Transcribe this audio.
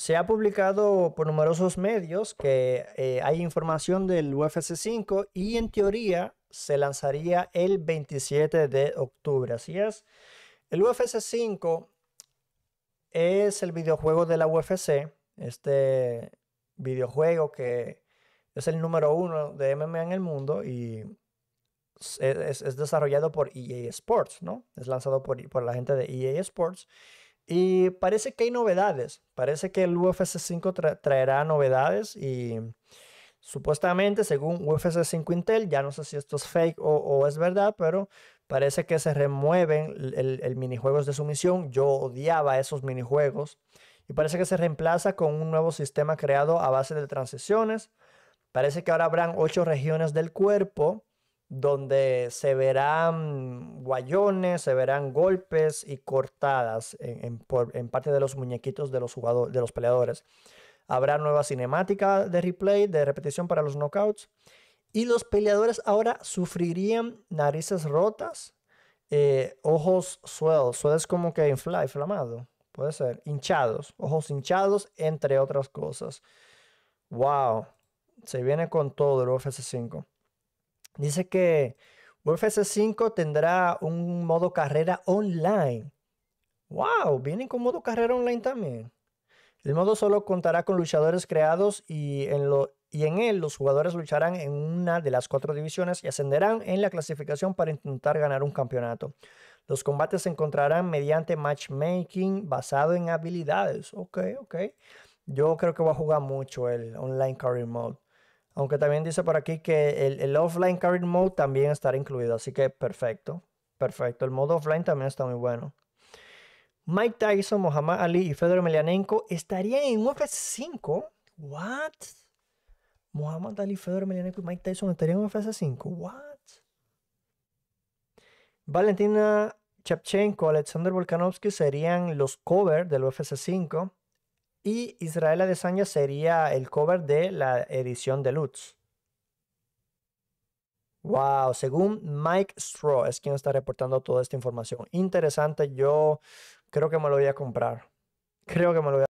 se ha publicado por numerosos medios que eh, hay información del UFC 5 y en teoría se lanzaría el 27 de octubre. Así es. El UFC 5 es el videojuego de la UFC. Este videojuego que es el número uno de MMA en el mundo y e, es, desarrollado por EA Sports, ¿no? Es lanzado por, por la gente de EA Sports. Y parece que hay novedades. Parece que el UFC 5 traerá novedades y supuestamente, según UFC 5 Intel, ya no sé si esto es fake o, es verdad, pero parece que se remueven el, minijuegos de sumisión. Yo odiaba esos minijuegos y parece que se reemplaza con un nuevo sistema creado a base de transiciones. Parece que ahora habrán ocho regiones del cuerpo donde se verán guayones, se verán golpes y cortadas en, parte de los muñequitos de los, de los peleadores. Habrá nueva cinemática de replay, de repetición para los knockouts. Y los peleadores ahora sufrirían narices rotas, eh, ojos sueltos, sueltos como que infla, inflamado, puede ser, hinchados, ojos hinchados, entre otras cosas. ¡Wow! Se viene con todo el UFC 5. Dice que UFC 5 tendrá un modo carrera online. ¡Wow! Vienen con modo carrera online también. El modo solo contará con luchadores creados y en, lo, y en él los jugadores lucharán en una de las cuatro divisiones y ascenderán en la clasificación para intentar ganar un campeonato. Los combates se encontrarán mediante matchmaking basado en habilidades. Ok, ok. Yo creo que va a jugar mucho el Online Career Mode. Aunque también dice por aquí que el, offline carry mode también estará incluido. Así que perfecto. Perfecto. El modo offline también está muy bueno. Mike Tyson, Muhammad Ali y Fedor Melianenko estarían en UFC 5. What? Muhammad Ali, Fedor Melianenko y Mike Tyson estarían en UFC 5. What? Valentina Chepchenko, Alexander Volkanovski serían los covers del UFC 5. Y Israel Adesanya sería el cover de la edición de Lutz. Wow, según Mike Straw es quien está reportando toda esta información. Interesante, yo creo que me lo voy a comprar. Creo que me lo voy a